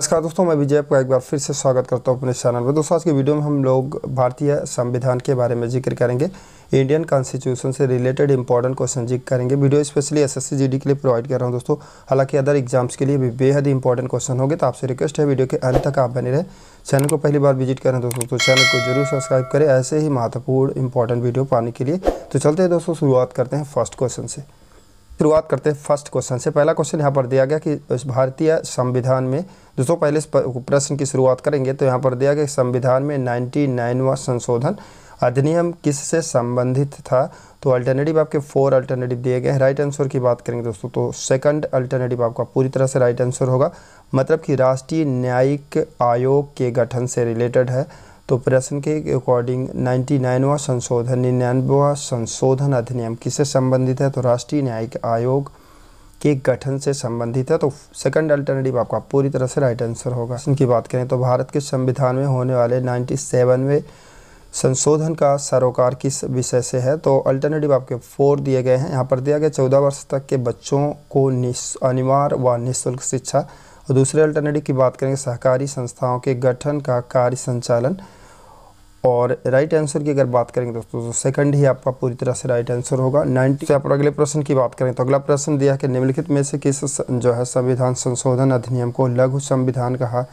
नमस्कार दोस्तों मैं विजय आपका एक बार फिर से स्वागत करता हूं अपने चैनल में दोस्तों आज की वीडियो में हम लोग भारतीय संविधान के बारे में जिक्र करेंगे इंडियन कॉन्स्टिट्यूशन से रिलेटेड इंपॉर्टेंट क्वेश्चन जिक्र करेंगे वीडियो स्पेशली एसएससी जीडी के लिए प्रोवाइड कर रहा हूं दोस्तों हालांकि अदर एग्जाम्स के लिए भी बेहद इंपॉर्टेंट क्वेश्चन होंगे तो आपसे रिक्वेस्ट है वीडियो के अंत तक आप बने रहे चैनल को पहली बार विजिट करें दोस्तों तो चैनल को जरूर सब्सक्राइब करें ऐसे ही महत्वपूर्ण इंपॉर्टेंट वीडियो पाने के लिए तो चलते हैं दोस्तों शुरुआत करते हैं फर्स्ट क्वेश्चन से शुरुआत करते हैं फर्स्ट क्वेश्चन से पहला क्वेश्चन यहाँ पर दिया गया कि इस भारतीय संविधान में दोस्तों पहले इस प्रश्न की शुरुआत करेंगे तो यहाँ पर दिया गया संविधान में नाइन्टी नाइनवा संशोधन अधिनियम किस से संबंधित था तो अल्टरनेटिव आपके फोर अल्टरनेटिव दिए गए हैं राइट आंसर की बात करेंगे दोस्तों तो सेकंड अल्टरनेटिव आपका पूरी तरह से राइट आंसर होगा मतलब कि राष्ट्रीय न्यायिक आयोग के गठन से रिलेटेड है तो प्रश्न के अकॉर्डिंग नाइन्टी नाइनवा संशोधन निन्यानवा संशोधन अधिनियम किससे संबंधित है तो राष्ट्रीय न्यायिक आयोग के गठन से संबंधित है तो सेकंड अल्टरनेटिव आपका पूरी तरह से राइट आंसर होगा इनकी बात करें तो भारत के संविधान में होने वाले नाइन्टी सेवनवे संशोधन का सरोकार किस विषय से है तो अल्टरनेटिव आपके फोर दिए गए हैं यहाँ पर दिया गया चौदह वर्ष तक के बच्चों को अनिवार्य व निःशुल्क शिक्षा और दूसरे अल्टरनेटिव की बात करेंगे सहकारी संस्थाओं के गठन का कार्य संचालन और राइट आंसर की अगर बात करेंगे दोस्तों तो सेकंड ही आपका पूरी तरह से राइट आंसर होगा नाइनटी से आप अगले प्रश्न की बात करें तो अगला प्रश्न दिया है कि निम्नलिखित में से किस जो है संविधान संशोधन अधिनियम को लघु संविधान कहा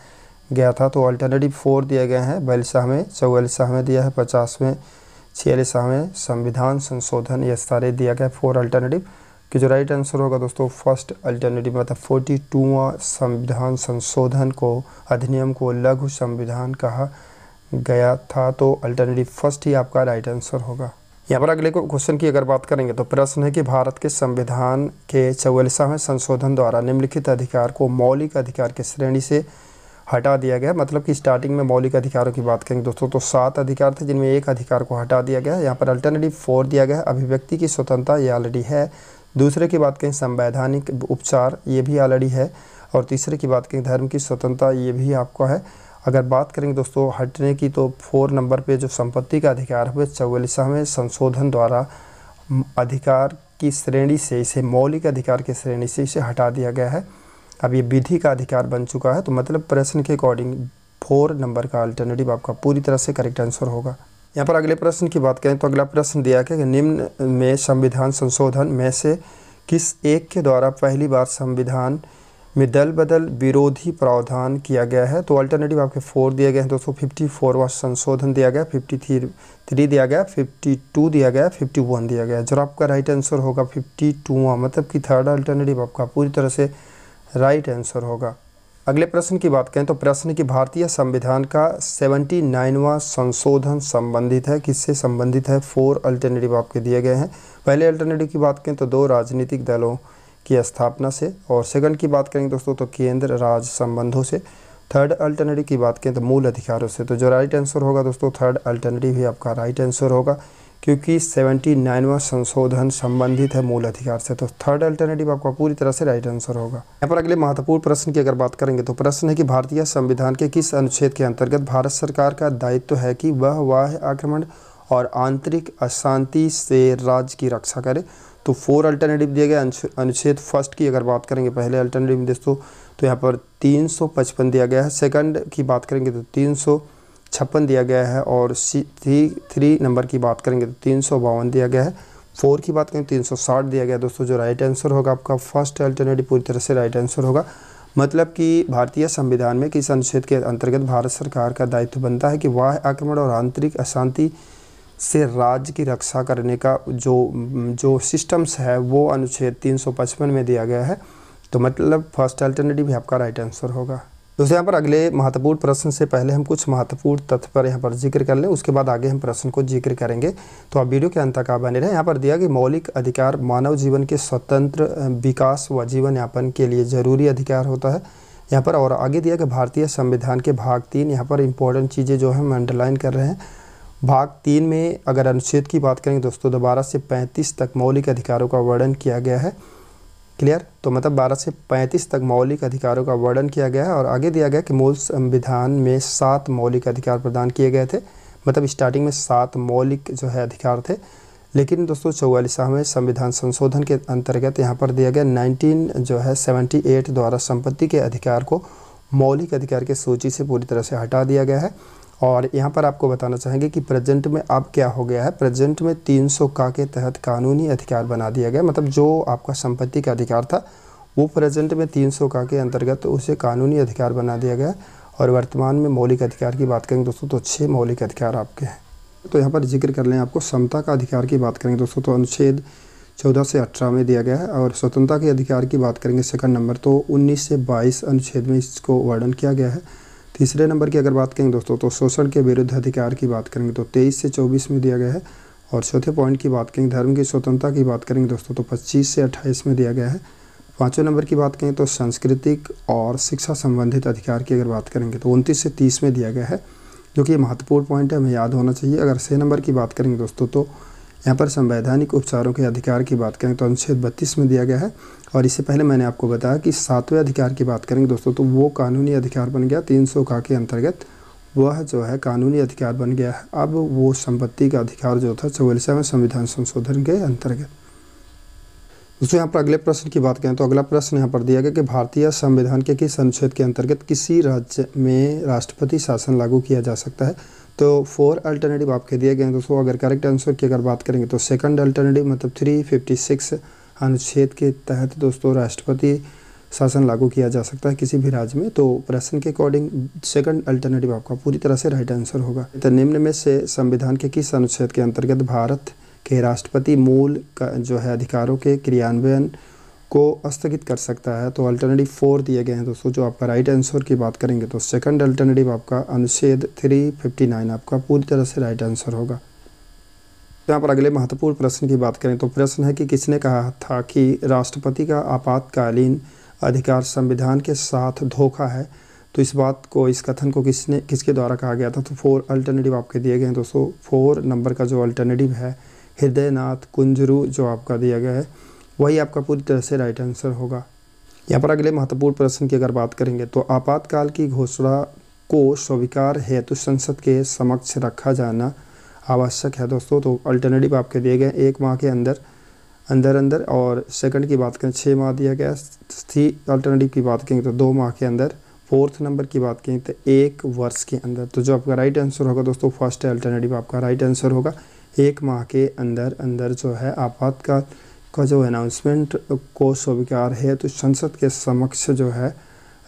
गया था तो अल्टरनेटिव फोर दिए गए हैं बयालीसा में चौवालीसा में दिया है पचासवें छियालीसा में संविधान संशोधन ये सारे दिया गया फोर अल्टरनेटिव कि जो राइट आंसर होगा दोस्तों फर्स्ट अल्टरनेटिव मतलब फोर्टी संविधान संशोधन को अधिनियम को लघु संविधान कहा गया था तो अल्टरनेटिव फर्स्ट ही आपका राइट आंसर होगा यहाँ पर अगले क्वेश्चन की अगर बात करेंगे तो प्रश्न है कि भारत के संविधान के चौवालीसवें संशोधन द्वारा निम्नलिखित अधिकार को मौलिक अधिकार की श्रेणी से हटा दिया गया मतलब कि स्टार्टिंग में मौलिक अधिकारों की बात करेंगे दोस्तों तो सात अधिकार थे जिनमें एक अधिकार को हटा दिया गया यहाँ पर अल्टरनेटिव फोर दिया गया अभिव्यक्ति की स्वतंत्रता ये ऑलरेडी है दूसरे की बात कहें संवैधानिक उपचार ये भी ऑलरेडी है और तीसरे की बात कहें धर्म की स्वतंत्रता ये भी आपको है अगर बात करेंगे दोस्तों हटने की तो फोर नंबर पे जो संपत्ति का अधिकार है चौवालीसवें संशोधन द्वारा अधिकार की श्रेणी से इसे मौलिक अधिकार की श्रेणी से इसे हटा दिया गया है अब ये विधि का अधिकार बन चुका है तो मतलब प्रश्न के अकॉर्डिंग फोर नंबर का अल्टरनेटिव आपका पूरी तरह से करेक्ट आंसर होगा यहाँ पर अगले प्रश्न की बात करें तो अगला प्रश्न दिया गया कि निम्न में संविधान संशोधन में से किस एक के द्वारा पहली बार संविधान में दल बदल विरोधी प्रावधान किया गया है तो अल्टरनेटिव आपके फोर दिए गए हैं दोस्तों फिफ्टी फोरवा संशोधन दिया गया फिफ्टी थ्री थ्री दिया गया फिफ्टी टू दिया गया फिफ्टी वन दिया गया जरा आपका राइट आंसर होगा फिफ्टी टूवा मतलब कि थर्ड अल्टरनेटिव आपका पूरी तरह से राइट आंसर होगा अगले प्रश्न की बात करें तो प्रश्न की भारतीय संविधान का सेवेंटी नाइनवा संशोधन संबंधित है किससे संबंधित है फोर अल्टरनेटिव आपके दिए गए हैं पहले अल्टरनेटिव की बात करें तो दो राजनीतिक दलों की स्थापना से और सेकंड की बात करेंगे दोस्तों तो केंद्र राज संबंधों से थर्ड अल्टरनेटिव की बात करें तो मूल अधिकारों से तो जो राइट आंसर होगा दोस्तों थर्ड अल्टरनेटिव ही आपका राइट आंसर होगा क्योंकि सेवेंटी नाइनवा संशोधन संबंधित है मूल अधिकार से तो थर्ड अल्टरनेटिव आपका पूरी तरह से राइट आंसर होगा यहाँ पर अगले महत्वपूर्ण प्रश्न की अगर बात करेंगे तो प्रश्न है कि भारतीय संविधान के किस अनुच्छेद के अंतर्गत भारत सरकार का दायित्व है कि वह वाह आक्रमण और आंतरिक अशांति से राज्य की रक्षा करे तो फोर अल्टरनेटिव दिए गए अनुच्छेद फर्स्ट की अगर बात करेंगे पहले अल्टरनेटिव में दोस्तों तो यहाँ पर तीन सौ पचपन दिया गया है सेकंड की बात करेंगे तो तीन सौ छप्पन दिया गया है और सी थ्री थ्री नंबर की बात करेंगे तो तीन सौ बावन दिया गया है फोर की बात करें तीन सौ साठ दिया गया दोस्तों जो राइट आंसर होगा आपका फर्स्ट अल्टरनेटिव पूरी तरह से राइट आंसर होगा मतलब कि भारतीय संविधान में किस अनुच्छेद के अंतर्गत भारत सरकार का दायित्व बनता है कि वह आक्रमण और आंतरिक अशांति से राज्य की रक्षा करने का जो जो सिस्टम्स है वो अनुच्छेद 355 में दिया गया है तो मतलब फर्स्ट अल्टरनेटिव भी आपका राइट आंसर होगा दोस्तों यहाँ पर अगले महत्वपूर्ण प्रश्न से पहले हम कुछ महत्वपूर्ण तथ्य पर यहाँ पर जिक्र कर लें उसके बाद आगे हम प्रश्न को जिक्र करेंगे तो आप वीडियो के अंत तक आप बने रहें यहाँ पर दिया कि मौलिक अधिकार मानव जीवन के स्वतंत्र विकास व जीवन यापन के लिए जरूरी अधिकार होता है यहाँ पर और आगे दिया कि भारतीय संविधान के भाग तीन यहाँ पर इंपॉर्टेंट चीज़ें जो है हम अंडरलाइन कर रहे हैं भाग तीन में अगर अनुच्छेद की बात करेंगे दोस्तों तो बारह से पैंतीस तक मौलिक अधिकारों का वर्णन किया गया है क्लियर तो मतलब बारह से पैंतीस तक मौलिक अधिकारों का वर्णन किया गया है और आगे दिया गया कि मूल संविधान में सात मौलिक अधिकार प्रदान किए गए थे मतलब स्टार्टिंग में सात मौलिक जो है अधिकार थे लेकिन दोस्तों में संविधान संशोधन के अंतर्गत यहाँ पर दिया गया 19 जो है 78 द्वारा संपत्ति के अधिकार को मौलिक अधिकार के सूची से पूरी तरह से हटा दिया गया है और यहाँ पर आपको बताना चाहेंगे कि प्रेजेंट में अब क्या हो गया है प्रेजेंट में 300 का के तहत कानूनी अधिकार बना दिया गया मतलब जो आपका संपत्ति का अधिकार था वो प्रेजेंट में 300 का के अंतर्गत तो उसे कानूनी अधिकार बना दिया गया और वर्तमान में मौलिक अधिकार की बात करेंगे दोस्तों तो छः मौलिक अधिकार आपके हैं तो यहाँ पर जिक्र कर लें आपको समता का अधिकार की बात करेंगे दोस्तों तो अनुच्छेद चौदह से अठारह में दिया गया है और स्वतंत्रता के अधिकार की बात करेंगे सेकंड नंबर तो उन्नीस से बाईस अनुच्छेद में इसको वर्णन किया गया है तीसरे नंबर की अगर बात करेंगे दोस्तों तो शोषण के विरुद्ध अधिकार की बात करेंगे तो तेईस से चौबीस में दिया गया है और चौथे पॉइंट की बात करेंगे धर्म की स्वतंत्रता की बात करेंगे दोस्तों तो पच्चीस से अट्ठाईस में दिया गया है पाँचों नंबर की बात करें तो सांस्कृतिक और शिक्षा संबंधित अधिकार की अगर बात करेंगे तो उनतीस से तीस में दिया गया है जो कि महत्वपूर्ण पॉइंट है हमें याद होना चाहिए अगर छः नंबर की बात करेंगे दोस्तों तो यहाँ पर संवैधानिक उपचारों के अधिकार की बात करें तो अनुच्छेद बत्तीस में दिया गया है और इससे पहले मैंने आपको बताया कि सातवें अधिकार की बात करेंगे दोस्तों तो वो कानूनी अधिकार बन गया तीन सौ का के अंतर्गत वह जो है कानूनी अधिकार बन गया है अब वो संपत्ति का अधिकार जो था चौवालीसवें संविधान संशोधन के अंतर्गत दोस्तों यहाँ पर अगले प्रश्न की बात करें तो अगला प्रश्न यहाँ पर दिया गया कि भारतीय संविधान के किस अनुच्छेद के अंतर्गत किसी राज्य में राष्ट्रपति शासन लागू किया जा सकता है तो फोर अल्टरनेटिव आपके दिए गए हैं दोस्तों अगर करेक्ट आंसर की अगर बात करेंगे तो सेकंड अल्टरनेटिव मतलब थ्री फिफ्टी सिक्स अनुच्छेद के तहत दोस्तों राष्ट्रपति शासन लागू किया जा सकता है किसी भी राज्य में तो प्रश्न के अकॉर्डिंग सेकंड अल्टरनेटिव आपका पूरी तरह से राइट आंसर होगा तो निम्न में से संविधान के किस अनुच्छेद के अंतर्गत भारत के राष्ट्रपति मूल का जो है अधिकारों के क्रियान्वयन को स्थगित कर सकता है तो अल्टरनेटिव फोर दिए गए हैं दोस्तों जो आपका राइट आंसर की बात करेंगे तो सेकंड अल्टरनेटिव आपका अनुच्छेद 359 आपका पूरी तरह से राइट आंसर होगा तो यहाँ पर अगले महत्वपूर्ण प्रश्न की बात करें तो प्रश्न है कि किसने कहा था कि राष्ट्रपति का आपातकालीन अधिकार संविधान के साथ धोखा है तो इस बात को इस कथन को किसने किसके द्वारा कहा गया था तो फोर अल्टरनेटिव आपके दिए गए हैं दोस्तों फोर नंबर का जो अल्टरनेटिव है हृदयनाथ कुंजरू जो आपका दिया गया है वही आपका पूरी तरह से राइट आंसर होगा यहाँ पर अगले महत्वपूर्ण प्रश्न की अगर बात करेंगे तो आपातकाल की घोषणा को स्वीकार हेतु संसद के समक्ष रखा जाना आवश्यक है दोस्तों तो अल्टरनेटिव आपके दिए गए एक माह के अंदर अंदर अंदर और सेकंड की बात करें छः माह दिया गया थ्री अल्टरनेटिव की बात करेंगे तो दो माह के अंदर फोर्थ नंबर की बात करें तो एक वर्ष के अंदर तो जो आपका राइट आंसर होगा दोस्तों फर्स्ट अल्टरनेटिव आपका राइट आंसर होगा एक माह के अंदर अंदर जो है आपातकाल का जो अनाउंसमेंट को स्वीकार है तो संसद के समक्ष जो है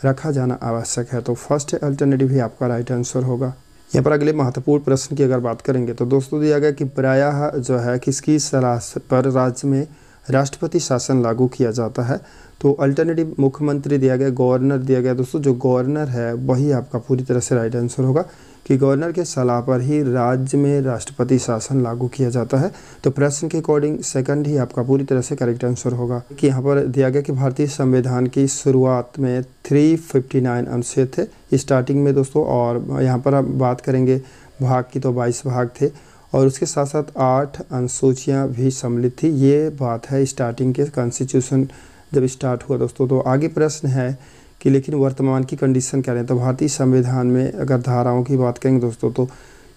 रखा जाना आवश्यक है तो फर्स्ट अल्टरनेटिव ही आपका राइट आंसर होगा यहाँ पर अगले महत्वपूर्ण प्रश्न की अगर बात करेंगे तो दोस्तों दिया गया कि प्रायः जो है किसकी सलाह पर राज्य में राष्ट्रपति शासन लागू किया जाता है तो अल्टरनेटिव मुख्यमंत्री दिया गया गवर्नर दिया गया दोस्तों जो गवर्नर है वही आपका पूरी तरह से राइट आंसर होगा कि गवर्नर के सलाह पर ही राज्य में राष्ट्रपति शासन लागू किया जाता है तो प्रश्न के अकॉर्डिंग सेकंड ही आपका पूरी तरह से करेक्ट आंसर होगा कि यहाँ पर दिया गया कि भारतीय संविधान की शुरुआत में 359 अनुच्छेद थे स्टार्टिंग में दोस्तों और यहाँ पर आप बात करेंगे भाग की तो बाईस भाग थे और उसके साथ साथ आठ अनुसूचियाँ भी सम्मिलित थी ये बात है स्टार्टिंग के कॉन्स्टिट्यूशन जब स्टार्ट हुआ दोस्तों तो आगे प्रश्न है कि लेकिन वर्तमान की कंडीशन क्या रहे तो भारतीय संविधान में अगर धाराओं की बात करेंगे दोस्तों तो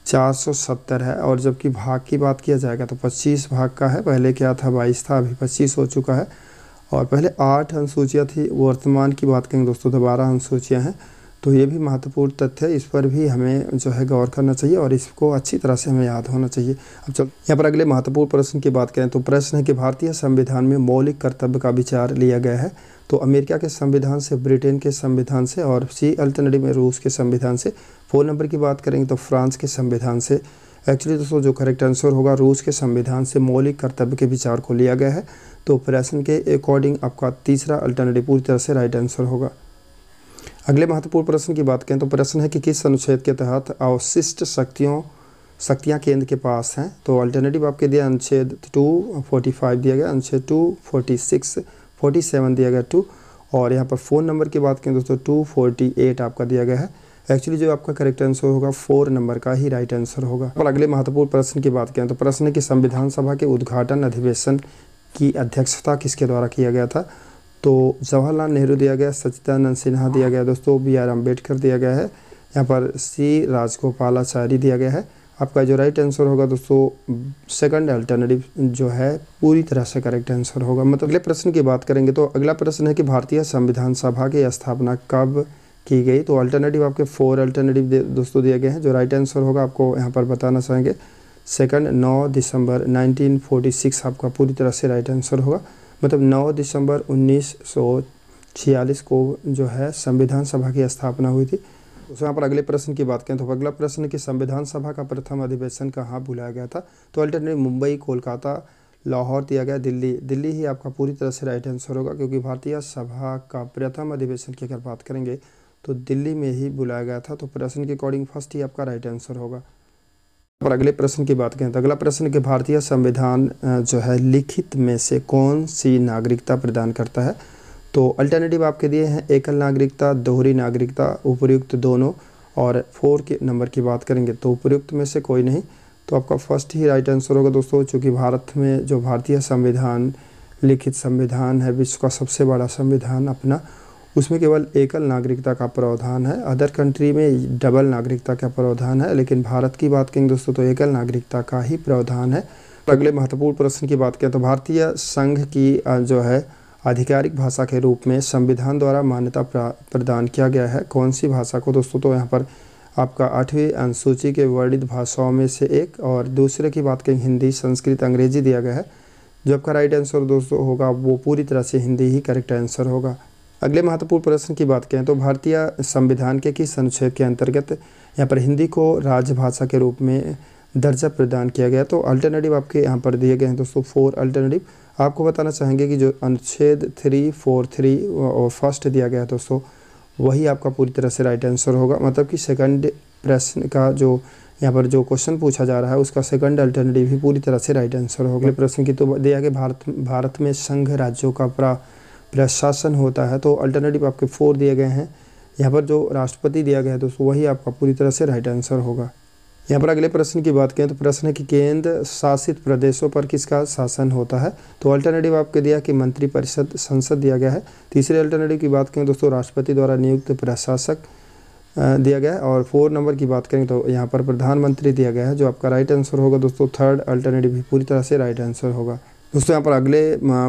470 है और जबकि भाग की बात किया जाएगा तो 25 भाग का है पहले क्या था 22 था अभी 25 हो चुका है और पहले आठ अनुसूचियाँ थी वर्तमान की बात करेंगे दोस्तों तो बारह अनुसूचियाँ हैं तो ये भी महत्वपूर्ण तथ्य है इस पर भी हमें जो है गौर करना चाहिए और इसको अच्छी तरह से हमें याद होना चाहिए अब चल यहाँ पर अगले महत्वपूर्ण प्रश्न की बात करें तो प्रश्न है कि भारतीय संविधान में मौलिक कर्तव्य का विचार लिया गया है तो अमेरिका के संविधान से ब्रिटेन के संविधान से और सी अल्टरनेटिव में रूस के संविधान से फ़ोन नंबर की बात करेंगे तो फ्रांस के संविधान से एक्चुअली दोस्तों जो करेक्ट आंसर होगा रूस के संविधान से मौलिक कर्तव्य के विचार को लिया गया है तो प्रश्न के अकॉर्डिंग आपका तीसरा अल्टरनेटिव पूरी तरह से राइट आंसर होगा अगले महत्वपूर्ण प्रश्न की बात करें तो प्रश्न है कि किस अनुच्छेद के तहत अवशिष्ट शक्तियों शक्तियाँ केंद्र के पास हैं तो अल्टरनेटिव आपके दिया अनुच्छेद टू फोर्टी फाइव दिया गया अनुच्छेद two forty six forty seven दिया गया टू और यहाँ पर फ़ोन नंबर की बात करें दोस्तों टू फोर्टी एट आपका दिया गया है एक्चुअली जो आपका करेक्ट आंसर होगा फोर नंबर का ही राइट आंसर होगा और अगले महत्वपूर्ण प्रश्न की बात करें तो प्रश्न है कि संविधान सभा के उद्घाटन अधिवेशन की अध्यक्षता किसके द्वारा किया गया था तो जवाहरलाल नेहरू दिया गया सचिदानंद सिन्हा दिया गया दोस्तों बी आर अम्बेडकर दिया गया है यहाँ पर सी राजगोपालाचारी दिया गया है आपका जो राइट आंसर होगा दोस्तों सेकंड अल्टरनेटिव जो है पूरी तरह से करेक्ट आंसर होगा मतलब अगले प्रश्न की बात करेंगे तो अगला प्रश्न है कि भारतीय संविधान सभा की स्थापना कब की गई तो अल्टरनेटिव आपके फोर अल्टरनेटिव दोस्तों दिए गए हैं जो राइट आंसर होगा आपको यहाँ पर बताना चाहेंगे सेकंड 9 दिसंबर 1946 आपका पूरी तरह से राइट आंसर होगा मतलब 9 दिसंबर 1946 को जो है संविधान सभा की स्थापना हुई थी दोस्तों यहाँ पर अगले प्रश्न की बात करें तो अगला प्रश्न कि संविधान सभा का प्रथम अधिवेशन कहाँ बुलाया गया था तो अल्टरनेट मुंबई कोलकाता लाहौर दिया गया दिल्ली दिल्ली ही आपका पूरी तरह से राइट आंसर होगा क्योंकि भारतीय सभा का प्रथम अधिवेशन की अगर बात करेंगे तो दिल्ली में ही बुलाया गया था तो प्रश्न के अकॉर्डिंग फर्स्ट ही आपका राइट आंसर होगा और अगले प्रश्न की बात करें तो अगला प्रश्न कि भारतीय संविधान जो है लिखित में से कौन सी नागरिकता प्रदान करता है तो अल्टरनेटिव आपके दिए हैं एकल नागरिकता दोहरी नागरिकता उपयुक्त दोनों और फोर के नंबर की बात करेंगे तो उपयुक्त में से कोई नहीं तो आपका फर्स्ट ही राइट आंसर होगा दोस्तों चूँकि भारत में जो भारतीय संविधान लिखित संविधान है विश्व का सबसे बड़ा संविधान अपना उसमें केवल एकल नागरिकता का प्रावधान है अदर कंट्री में डबल नागरिकता का प्रावधान है लेकिन भारत की बात करेंगे दोस्तों तो एकल नागरिकता का ही प्रावधान है अगले महत्वपूर्ण प्रश्न की बात करें तो भारतीय संघ की जो है आधिकारिक भाषा के रूप में संविधान द्वारा मान्यता प्रदान किया गया है कौन सी भाषा को दोस्तों तो यहाँ पर आपका आठवीं अनुसूची के वर्णित भाषाओं में से एक और दूसरे की बात करें हिंदी संस्कृत अंग्रेजी दिया गया है जो आपका राइट आंसर दोस्तों होगा वो पूरी तरह से हिंदी ही करेक्ट आंसर होगा अगले महत्वपूर्ण प्रश्न की बात करें तो भारतीय संविधान के किस अनुच्छेद के अंतर्गत यहाँ पर हिंदी को राजभाषा के रूप में दर्जा प्रदान किया गया तो अल्टरनेटिव आपके यहाँ पर दिए गए हैं दोस्तों फोर अल्टरनेटिव आपको बताना चाहेंगे कि जो अनुच्छेद थ्री फोर थ्री और फर्स्ट दिया गया है दोस्तों वही आपका पूरी तरह से राइट आंसर होगा मतलब कि सेकंड प्रश्न का जो यहाँ पर जो क्वेश्चन पूछा जा रहा है उसका सेकंड अल्टरनेटिव ही पूरी तरह से राइट आंसर होगा अगले प्रश्न की तो दिया गया भारत भारत में संघ राज्यों का प्रा प्रशासन होता है तो अल्टरनेटिव आपके फोर दिए गए हैं यहाँ पर जो राष्ट्रपति दिया गया है दोस्तों वही आपका पूरी तरह से राइट आंसर होगा यहाँ पर अगले प्रश्न की बात करें तो प्रश्न है कि केंद्र शासित प्रदेशों पर किसका शासन होता है तो अल्टरनेटिव आपके दिया कि मंत्रिपरिषद संसद दिया गया है तीसरे अल्टरनेटिव की बात करें दोस्तों राष्ट्रपति द्वारा नियुक्त प्रशासक दिया गया है और फोर नंबर की बात करें तो यहाँ पर प्रधानमंत्री दिया गया है जो आपका राइट आंसर होगा दोस्तों थर्ड अल्टरनेटिव भी पूरी तरह से राइट आंसर होगा दोस्तों यहाँ पर अगले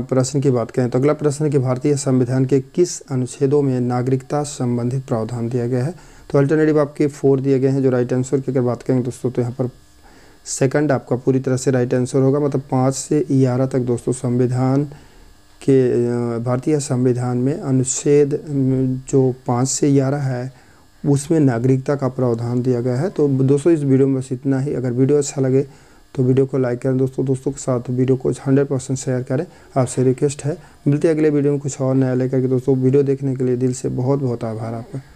प्रश्न की बात करें तो अगला प्रश्न है कि भारतीय संविधान के किस अनुच्छेदों में नागरिकता संबंधित प्रावधान दिया गया है तो अल्टरनेटिव आपके फोर दिए गए हैं जो राइट आंसर की अगर बात करेंगे दोस्तों तो यहाँ पर सेकंड आपका पूरी तरह से राइट आंसर होगा मतलब पाँच से ग्यारह तक दोस्तों संविधान के भारतीय संविधान में अनुच्छेद जो पाँच से ग्यारह है उसमें नागरिकता का प्रावधान दिया गया है तो दोस्तों इस वीडियो में बस इतना ही अगर वीडियो अच्छा लगे तो वीडियो को लाइक करें दोस्तों दोस्तों के साथ वीडियो को हंड्रेड परसेंट शेयर करें आपसे रिक्वेस्ट है मिलते हैं अगले वीडियो में कुछ और नया लेकर के दोस्तों वीडियो देखने के लिए दिल से बहुत बहुत आभार आपका